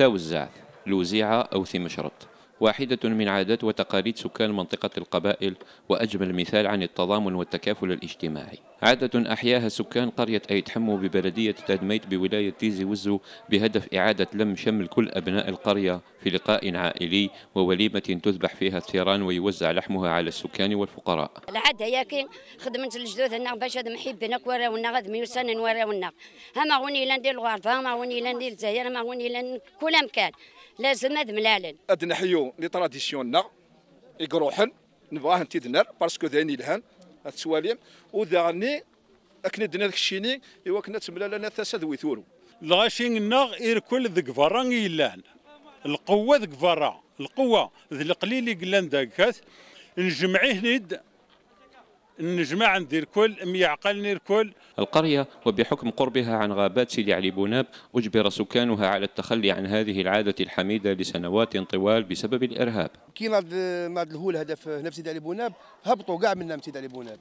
الثا والزعث لوزيعة أو ثمشرط واحدة من عادات وتقاليد سكان منطقة القبائل وأجمل مثال عن التضامن والتكافل الاجتماعي عادة أحياها سكان قرية أيت حمو ببلدية تادميت بولاية تيزي وزو بهدف إعادة لم شمل كل أبناء القرية في لقاء عائلي ووليمة تذبح فيها الثيران ويوزع لحمها على السكان والفقراء العاد ياكي خدمة الجدود هنا باش هذا محبنا كورا ونا غد ميوسان ورا ونا هما غوني لاندي الغرفة هما غوني لاندي الجزائر هما غوني لاندي كل مكان لازم هذا ملالن ادنا حيو لي تراديسيوننا يقروحن نبغاهن تيدنر باسكو ذاني لهن هاد السواليم وذاني اكن دنا الشيني ايوا كنا تملا لنا ذوي ثورو لاشينغ نغ إير كل ذك فران يلان القوه ذك برا القوه ذ القليل اللي قلان داكات نجمعيه نيد نجمع ندير كل ميعقل نير كل القرية وبحكم قربها عن غابات سيدي علي بوناب أجبر سكانها على التخلي عن هذه العادة الحميدة لسنوات طوال بسبب الإرهاب كي ناض ناض الهول هذا في نفس سيدي علي بوناب هبطوا كاع منا من سيدي علي بوناب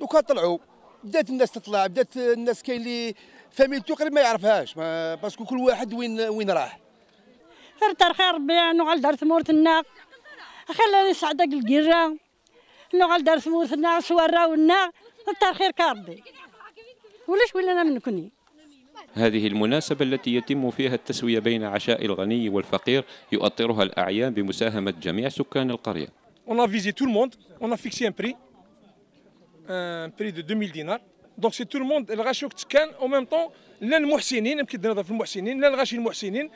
دوكا طلعوا بدات الناس تطلع بدات الناس كاين اللي فاميلتو قريب ما يعرفهاش باسكو كل واحد وين وين راح فرتر ربي بيان وغال دار ثمورت الناق خلاني سعدك القيرة نغال دار ثمورت الناق سوارا والناق فرتر خير كربي ولاش ولنا من كني هذه المناسبة التي يتم فيها التسوية بين عشاء الغني والفقير يؤطرها الأعيان بمساهمة جميع سكان القرية. On a visé tout le monde, on a fixé un prix, un prix de 2000 dinars. دونك سي تو الموند الغاشي وقت كان او ميم طون لا المحسنين يمكن تنظر في المحسنين لا الغاشي المحسنين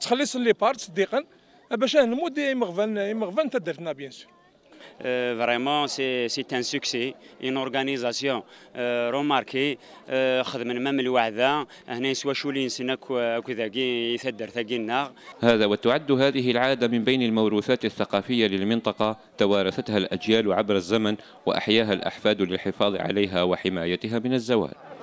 تخلص لي بارت صديقا باش نمود يمغفن يمغفن تدرتنا بيان سور Euh, vraiment, c'est un succès, une organisation euh, remarquée. Euh, خدمنا مام الوعدة هنا يسوى شولين سنك وكذاكي يثدر ثقيلنا هذا وتعد هذه العادة من بين الموروثات الثقافية للمنطقة توارثتها الأجيال عبر الزمن وأحياها الأحفاد للحفاظ عليها وحمايتها من الزوال